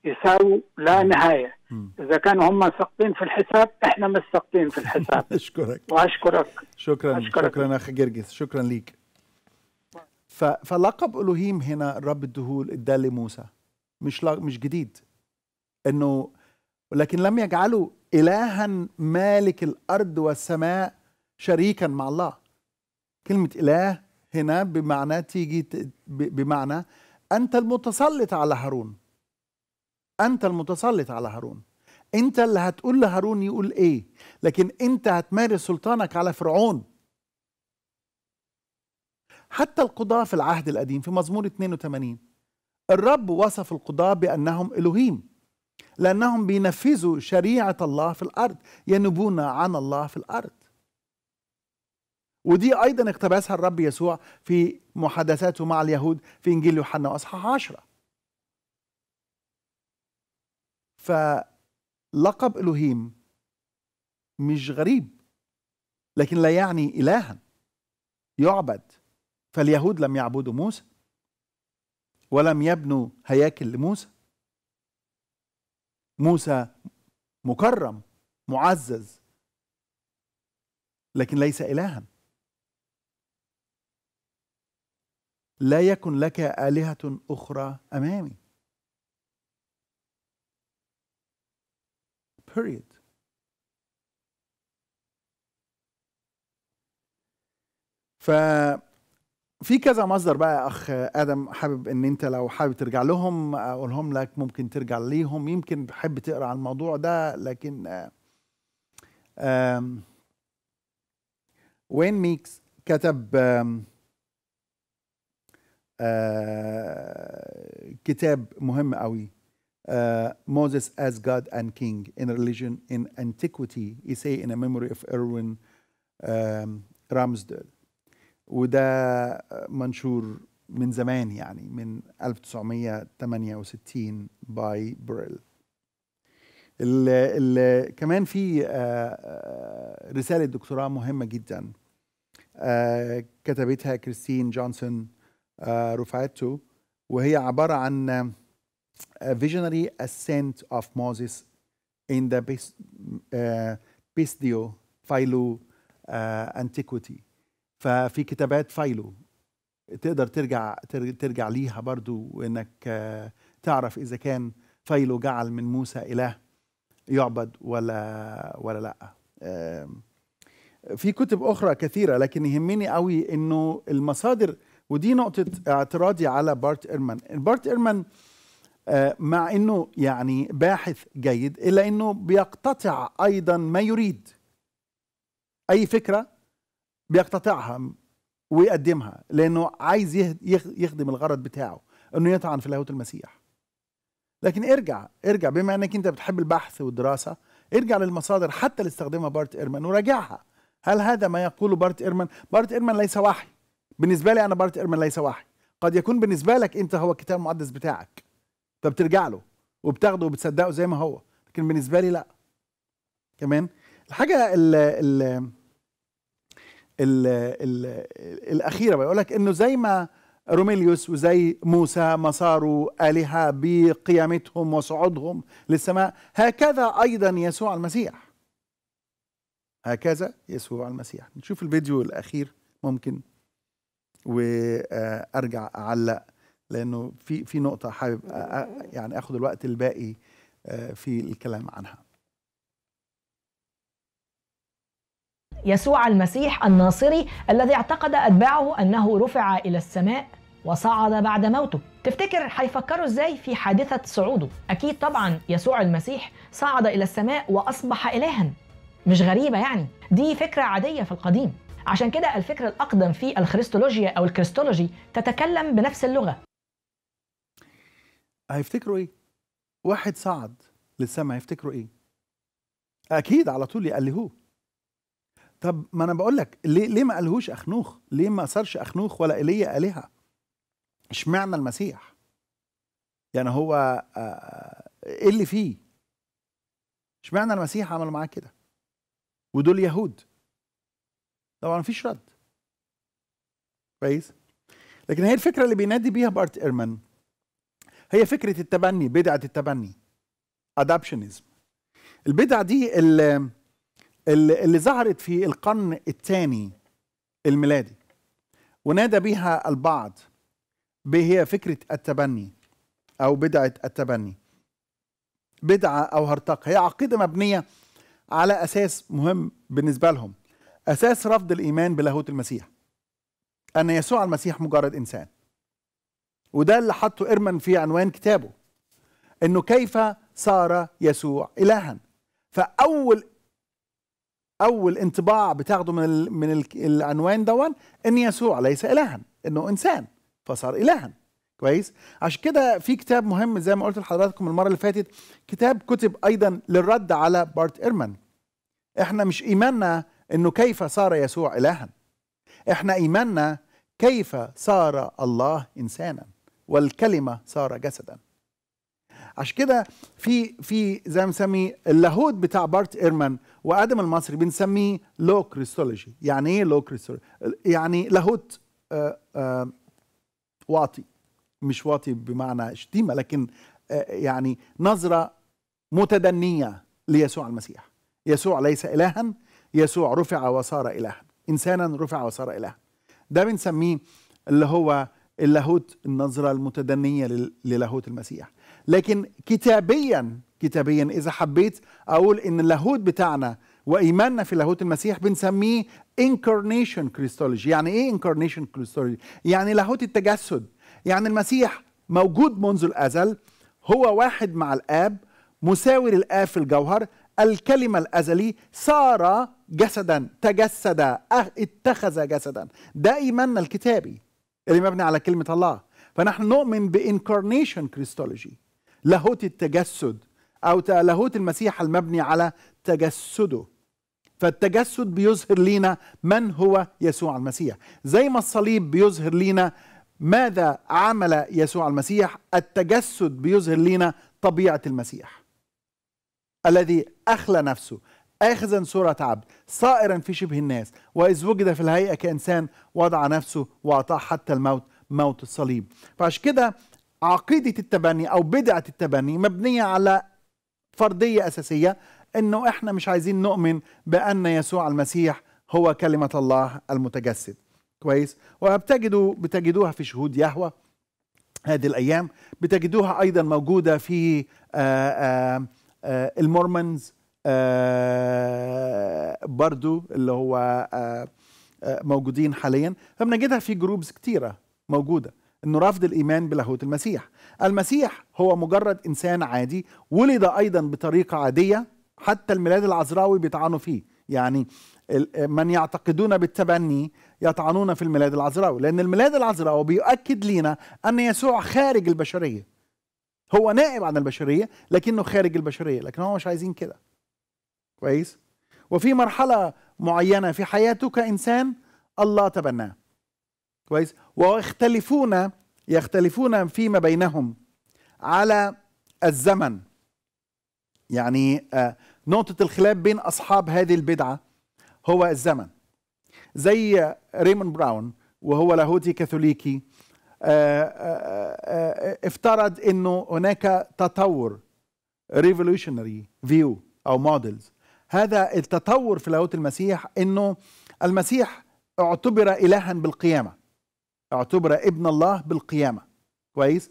يساوي لا نهايه اذا كانوا هم ساقطين في الحساب احنا مش ساقطين في الحساب اشكرك واشكرك شكرا أشكرك. شكرا اخي جرجس شكرا ليك فلقب الوهيم هنا الرب الدهول اداه لموسى مش مش جديد انه ولكن لم يجعله الها مالك الارض والسماء شريكا مع الله كلمه اله هنا بمعنى تيجي بمعنى انت المتسلط على هارون انت المتسلط على هارون انت اللي هتقول لهارون يقول ايه لكن انت هتمارس سلطانك على فرعون حتى القضاة في العهد القديم في مزمور 82 الرب وصف القضاة بأنهم إلهيم لأنهم بينفذوا شريعة الله في الأرض ينبون عن الله في الأرض ودي أيضا اقتبسها الرب يسوع في محادثاته مع اليهود في إنجيل يوحنا وأصحاح عشرة فلقب إلهيم مش غريب لكن لا يعني إلها يعبد فاليهود لم يعبدوا موسى ولم يبنوا هياكل لموسى موسى مكرم معزز لكن ليس الها لا يكن لك الهه اخرى امامي period ف في كذا مصدر بقى يا اخ ادم حابب ان انت لو حابب ترجع لهم اقولهم لك ممكن ترجع ليهم يمكن تحب تقرا عن الموضوع ده لكن وين ميكس كتب آم آم كتاب مهم قوي Moses از جاد اند كينج ان ريليجن ان انتيكوتي Essay in a ميموري اوف Erwin رامزدل وده منشور من زمان يعني من 1968 باي بريل ال ال كمان في آه، آه، رسالة دكتوراه مهمة جدا آه، كتبتها كريستين جونسون رفعته وهي عبارة عن visionary ascent of Moses in the Pistio Philo Antiquity ففي كتابات فايلو تقدر ترجع ترجع ليها برضو وانك آه، تعرف اذا كان فايلو جعل من موسى اله يعبد ولا ولا لا في كتب اخرى كثيره لكن يهمني قوي انه المصادر ودي نقطه اعتراضي على بارت ايرمان بارت ايرمان آه، مع انه يعني باحث جيد الا انه بيقتطع ايضا ما يريد اي فكره بيقتطعها ويقدمها لانه عايز يخدم الغرض بتاعه انه يطعن في لاهوت المسيح لكن ارجع ارجع بما انك انت بتحب البحث والدراسه ارجع للمصادر حتى اللي استخدمها بارت ايرمان وراجعها هل هذا ما يقوله بارت ايرمان بارت ايرمان ليس وحي بالنسبه لي انا بارت ايرمان ليس وحي قد يكون بالنسبه لك انت هو الكتاب المقدس بتاعك فبترجع له وبتاخده وبتصدقه زي ما هو لكن بالنسبه لي لا كمان الحاجه ال ال الـ الـ الأخيرة بيقول لك أنه زي ما روميليوس وزي موسى ما صاروا آلهة بقيامتهم وصعودهم للسماء هكذا أيضا يسوع المسيح هكذا يسوع المسيح نشوف الفيديو الأخير ممكن وأرجع أعلق لأنه في في نقطة حابب يعني أخذ الوقت الباقي آه، في الكلام عنها يسوع المسيح الناصري الذي اعتقد أتباعه أنه رفع إلى السماء وصعد بعد موته تفتكر هيفكروا ازاي في حادثة صعوده أكيد طبعا يسوع المسيح صعد إلى السماء وأصبح إلها مش غريبة يعني دي فكرة عادية في القديم عشان كده الفكر الأقدم في الخريستولوجيا أو الكريستولوجي تتكلم بنفس اللغة هيفتكروا إيه؟ واحد صعد للسماء هيفتكروا إيه؟ أكيد على طول يقلهوه طب ما انا بقول لك ليه ليه ما قالهوش اخنوخ؟ ليه ما صارش اخنوخ ولا ايليا الهه؟ اشمعنى المسيح؟ يعني هو آه، ايه اللي فيه؟ اشمعنى المسيح عمل معاه كده؟ ودول يهود طبعا مفيش رد كويس؟ لكن هي الفكره اللي بينادي بيها بارت ايرمان هي فكره التبني بدعه التبني ادابشنزم البدعه دي اللي اللي ظهرت في القرن الثاني الميلادي ونادى بها البعض هي فكرة التبني أو بدعة التبني بدعة أو هرطقة هي عقيدة مبنية على أساس مهم بالنسبة لهم أساس رفض الإيمان بلاهوت المسيح أن يسوع المسيح مجرد إنسان وده اللي حطه إرمن في عنوان كتابه إنه كيف صار يسوع إلها فأول اول انطباع بتاخده من الـ من الـ العنوان دون ان يسوع ليس الها انه انسان فصار الها كويس عشان كده في كتاب مهم زي ما قلت لحضراتكم المره اللي فاتت كتاب كتب ايضا للرد على بارت ايرمان احنا مش ايماننا انه كيف صار يسوع الها احنا ايماننا كيف صار الله انسانا والكلمه صار جسدا عشان كده في في زي ما بنسميه اللاهوت بتاع بارت ايرمان وادم المصري بنسميه لو كريستولوجي يعني ايه لو كريستولوجي يعني لاهوت آه، آه، واطي مش واطي بمعنى شتيمه لكن آه، يعني نظره متدنيه ليسوع المسيح يسوع ليس الها يسوع رفع وصار الها انسانا رفع وصار الها ده بنسميه اللي هو اللاهوت النظره المتدنيه للاهوت المسيح لكن كتابيا كتابيا إذا حبيت أقول إن اللاهوت بتاعنا وإيماننا في لاهوت المسيح بنسميه incarnation Christology يعني إيه incarnation Christology؟ يعني لاهوت التجسد يعني المسيح موجود منذ الأزل هو واحد مع الآب مساور الآب في الجوهر الكلمة الأزلي صار جسدا تجسد اتخذ جسدا ده إيماننا الكتابي اللي مبني على كلمة الله فنحن نؤمن بإنكارنيشن كريستولوجي لاهوت التجسد او لاهوت المسيح المبني على تجسده فالتجسد بيظهر لينا من هو يسوع المسيح زي ما الصليب بيظهر لينا ماذا عمل يسوع المسيح التجسد بيظهر لينا طبيعه المسيح الذي اخلى نفسه اخذا صوره عبد صائرا في شبه الناس واذ وجد في الهيئه كانسان وضع نفسه واطاع حتى الموت موت الصليب فعشان كده عقيدة التبني أو بدعة التبني مبنية على فرضية أساسية أنه إحنا مش عايزين نؤمن بأن يسوع المسيح هو كلمة الله المتجسد كويس وبتجدوا بتجدوها في شهود يهوه هذه الأيام بتجدوها أيضا موجودة في آه، آه، آه، المورمونز برضو اللي هو موجودين حاليا فبنجدها في جروبز كتيرة موجودة انه رفض الايمان بلاهوت المسيح المسيح هو مجرد انسان عادي ولد ايضا بطريقه عاديه حتى الميلاد العذراوي بيطعنوا فيه يعني من يعتقدون بالتبني يطعنون في الميلاد العذراوي لان الميلاد العذراوي بيؤكد لنا ان يسوع خارج البشريه هو نائب عن البشريه لكنه خارج البشريه لكن هو مش عايزين كده كويس وفي مرحله معينه في حياته كانسان الله تبناه كويس ويختلفون يختلفون فيما بينهم على الزمن يعني آه، نقطة الخلاف بين أصحاب هذه البدعة هو الزمن زي ريمون براون وهو لاهوتي كاثوليكي آه، آه، افترض انه هناك تطور ريفولوشنري فيو او موديلز هذا التطور في لاهوت المسيح انه المسيح اعتبر الها بالقيامه اعتبر ابن الله بالقيامه كويس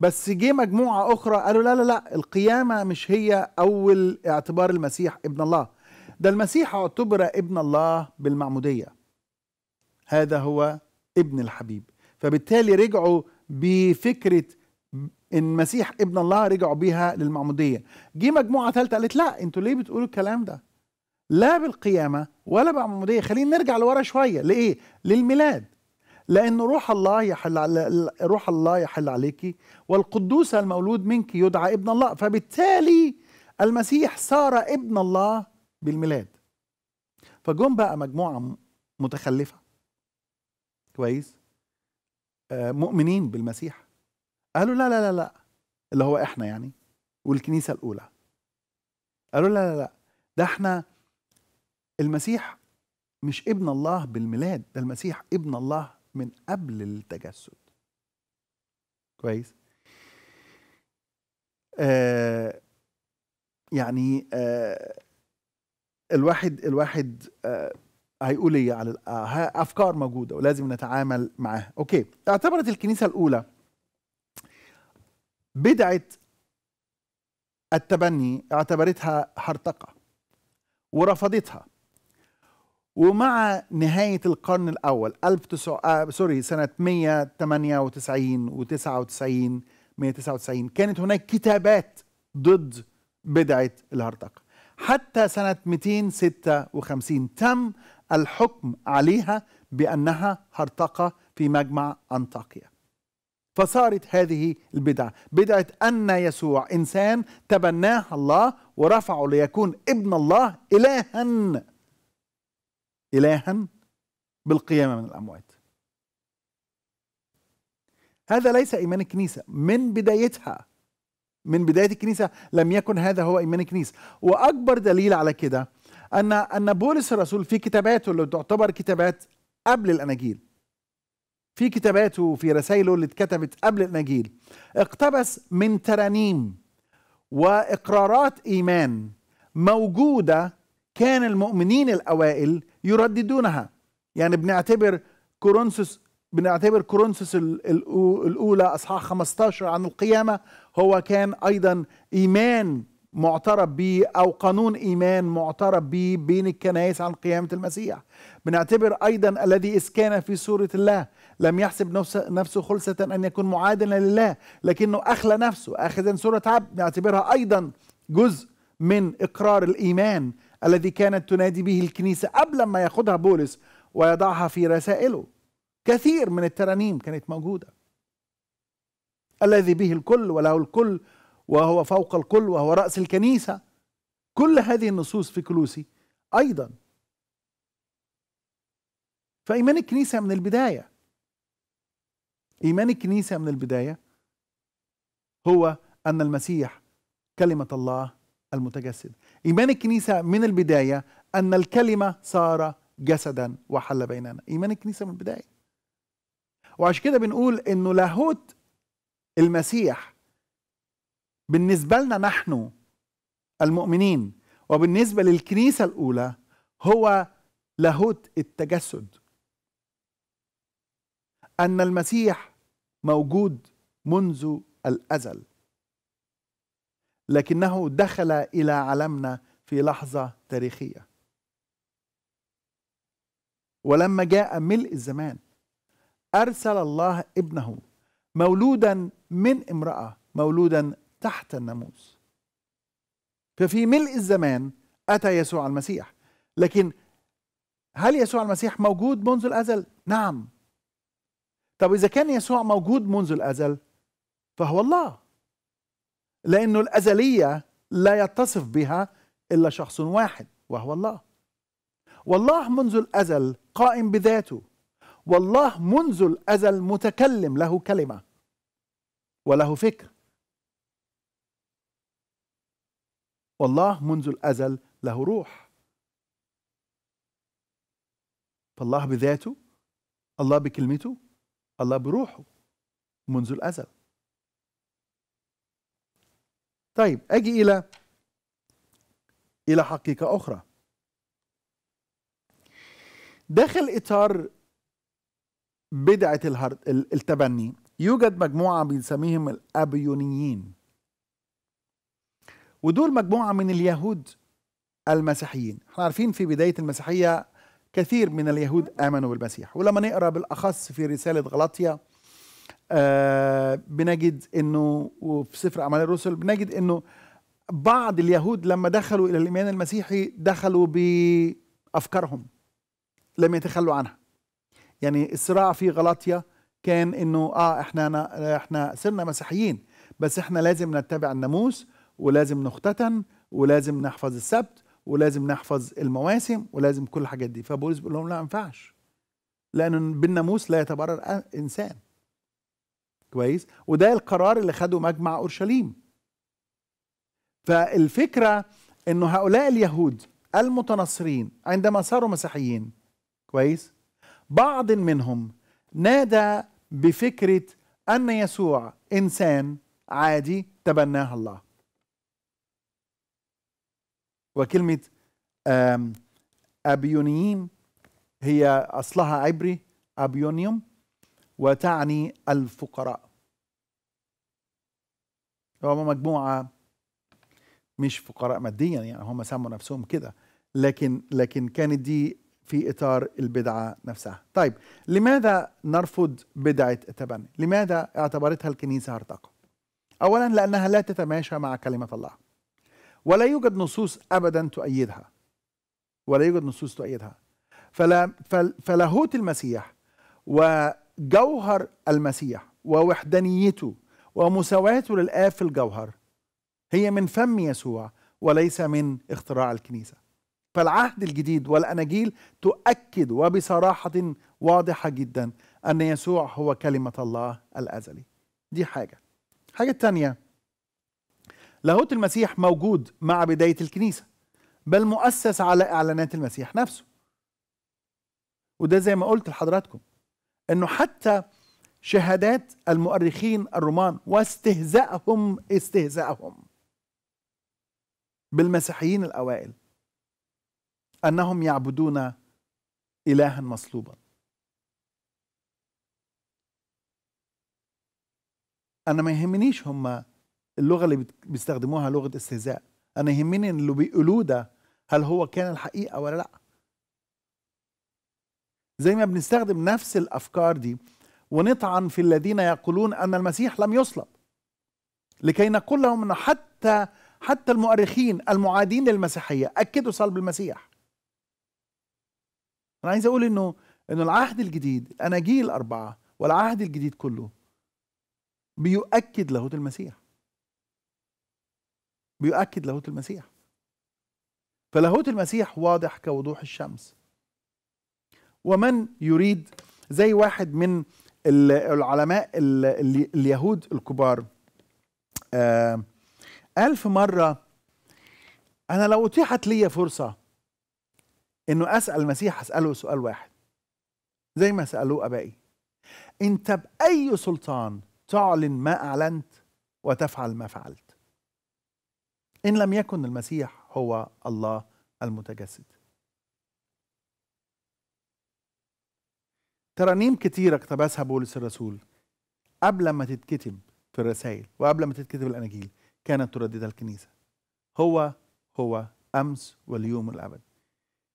بس جه مجموعه اخرى قالوا لا لا لا القيامه مش هي اول اعتبار المسيح ابن الله ده المسيح اعتبر ابن الله بالمعموديه هذا هو ابن الحبيب فبالتالي رجعوا بفكره إن المسيح ابن الله رجعوا بيها للمعموديه جه مجموعه ثالثه قالت لا انتوا ليه بتقولوا الكلام ده لا بالقيامه ولا بالمعموديه خلينا نرجع لورا شويه لايه للميلاد لأن روح الله يحل على روح الله يحل عليك والقدوس المولود منك يدعى ابن الله فبالتالي المسيح صار ابن الله بالميلاد فجم بقى مجموعة متخلفة كويس آه، مؤمنين بالمسيح قالوا لا لا لا لا اللي هو احنا يعني والكنيسة الأولى قالوا لا لا لا ده احنا المسيح مش ابن الله بالميلاد ده المسيح ابن الله من قبل التجسد كويس آه يعني آه الواحد الواحد آه هيقول ايه على آه، افكار موجوده ولازم نتعامل معاها اوكي اعتبرت الكنيسه الاولى بدعه التبني اعتبرتها هرطقه ورفضتها ومع نهاية القرن الأول 1900 آه سوري سنة 198 و99 199 كانت هناك كتابات ضد بدعة الهرطقة حتى سنة 256 تم الحكم عليها بأنها هرطقة في مجمع أنطاكيا فصارت هذه البدعة بدعة أن يسوع إنسان تبناه الله ورفعه ليكون ابن الله إلها إلها بالقيامة من الأموات هذا ليس إيمان الكنيسة من بدايتها من بداية الكنيسة لم يكن هذا هو إيمان الكنيسة وأكبر دليل على كده أن أن بولس الرسول في كتاباته اللي تعتبر كتابات قبل الأناجيل في كتاباته وفي رسائله اللي اتكتبت قبل الأناجيل اقتبس من ترانيم وإقرارات إيمان موجودة كان المؤمنين الأوائل يرددونها يعني بنعتبر كورنثوس بنعتبر كورنثوس الأولى أصحاح 15 عن القيامة هو كان أيضا إيمان معترف به أو قانون إيمان معترف به بين الكنائس عن قيامة المسيح بنعتبر أيضا الذي اسكان في سوره الله لم يحسب نفسه خلصة أن يكون معادلا لله لكنه أخلى نفسه أخذا سورة عبد نعتبرها أيضا جزء من إقرار الإيمان الذي كانت تنادي به الكنيسة قبل ما ياخدها بولس ويضعها في رسائله كثير من الترانيم كانت موجودة الذي به الكل وله الكل وهو فوق الكل وهو رأس الكنيسة كل هذه النصوص في كلوسي أيضا فإيمان الكنيسة من البداية إيمان الكنيسة من البداية هو أن المسيح كلمة الله المتجسد إيمان الكنيسة من البداية أن الكلمة صار جسدا وحل بيننا إيمان الكنيسة من البداية وعشان كده بنقول إنه لاهوت المسيح بالنسبة لنا نحن المؤمنين وبالنسبة للكنيسة الأولى هو لاهوت التجسد أن المسيح موجود منذ الأزل لكنه دخل الى عالمنا في لحظه تاريخيه ولما جاء ملء الزمان ارسل الله ابنه مولودا من امراه مولودا تحت الناموس ففي ملء الزمان اتى يسوع المسيح لكن هل يسوع المسيح موجود منذ الازل نعم طب اذا كان يسوع موجود منذ الازل فهو الله لأنه الأزلية لا يتصف بها إلا شخص واحد وهو الله والله منذ الأزل قائم بذاته والله منذ الأزل متكلم له كلمة وله فكر والله منذ الأزل له روح فالله بذاته الله بكلمته الله بروحه منذ الأزل طيب أجي إلى إلى حقيقة أخرى داخل إطار بدعة التبني يوجد مجموعة بنسميهم الأبيونيين ودول مجموعة من اليهود المسيحيين احنا عارفين في بداية المسيحية كثير من اليهود آمنوا بالمسيح ولما نقرأ بالأخص في رسالة غلاطيا آه، بنجد انه وفي سفر اعمال الرسل بنجد انه بعض اليهود لما دخلوا الى الايمان المسيحي دخلوا بافكارهم لم يتخلوا عنها يعني الصراع في غلاطيا كان انه اه احنا احنا صرنا مسيحيين بس احنا لازم نتبع الناموس ولازم نختتن ولازم نحفظ السبت ولازم نحفظ المواسم ولازم كل الحاجات دي فبولس بيقول لهم لا ما ينفعش لان بالناموس لا يتبرر انسان كويس وده القرار اللي خده مجمع اورشليم فالفكره انه هؤلاء اليهود المتنصرين عندما صاروا مسيحيين كويس بعض منهم نادى بفكره ان يسوع انسان عادي تبناها الله وكلمه ابيونيين هي اصلها عبري ابيونيوم وتعني الفقراء هم مجموعة مش فقراء ماديا يعني هم سموا نفسهم كده لكن لكن كانت دي في إطار البدعة نفسها طيب لماذا نرفض بدعة التبني لماذا اعتبرتها الكنيسة هرطقة أولا لأنها لا تتماشى مع كلمة الله ولا يوجد نصوص أبدا تؤيدها ولا يوجد نصوص تؤيدها فلا فلاهوت المسيح و جوهر المسيح ووحدانيته ومساواته للآب في الجوهر هي من فم يسوع وليس من اختراع الكنيسة فالعهد الجديد والأناجيل تؤكد وبصراحة واضحة جدا أن يسوع هو كلمة الله الأزلي دي حاجة حاجة تانية لاهوت المسيح موجود مع بداية الكنيسة بل مؤسس على إعلانات المسيح نفسه وده زي ما قلت لحضراتكم انه حتى شهادات المؤرخين الرومان واستهزائهم استهزائهم بالمسيحيين الاوائل انهم يعبدون الها مصلوبا انا ما يهمنيش هم اللغه اللي بيستخدموها لغه استهزاء انا يهمني اللي بيقولوه ده هل هو كان الحقيقه ولا لا زي ما بنستخدم نفس الافكار دي ونطعن في الذين يقولون ان المسيح لم يصلب لكي نقول لهم انه حتى حتى المؤرخين المعادين للمسيحيه اكدوا صلب المسيح انا عايز اقول انه انه العهد الجديد الاناجيل الاربعه والعهد الجديد كله بيؤكد لاهوت المسيح بيؤكد لاهوت المسيح فلاهوت المسيح واضح كوضوح الشمس ومن يريد زي واحد من العلماء اليهود الكبار آه، ألف مرة أنا لو أتيحت لي فرصة إنه أسأل المسيح أسأله سؤال واحد زي ما سألوه أبائي أنت بأي سلطان تعلن ما أعلنت وتفعل ما فعلت إن لم يكن المسيح هو الله المتجسد ترانيم كتيرة اقتبسها بولس الرسول قبل ما تتكتب في الرسائل وقبل ما تتكتب الأناجيل كانت ترددها الكنيسة هو هو أمس واليوم والأبد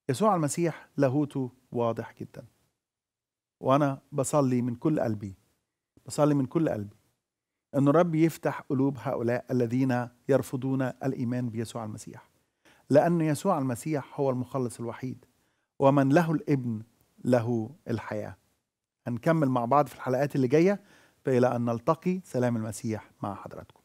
يسوع المسيح لاهوته واضح جدا وأنا بصلي من كل قلبي بصلي من كل قلبي أن الرب يفتح قلوب هؤلاء الذين يرفضون الإيمان بيسوع المسيح لأن يسوع المسيح هو المخلص الوحيد ومن له الابن له الحياه هنكمل مع بعض في الحلقات اللي جايه إلى أن نلتقي سلام المسيح مع حضراتكم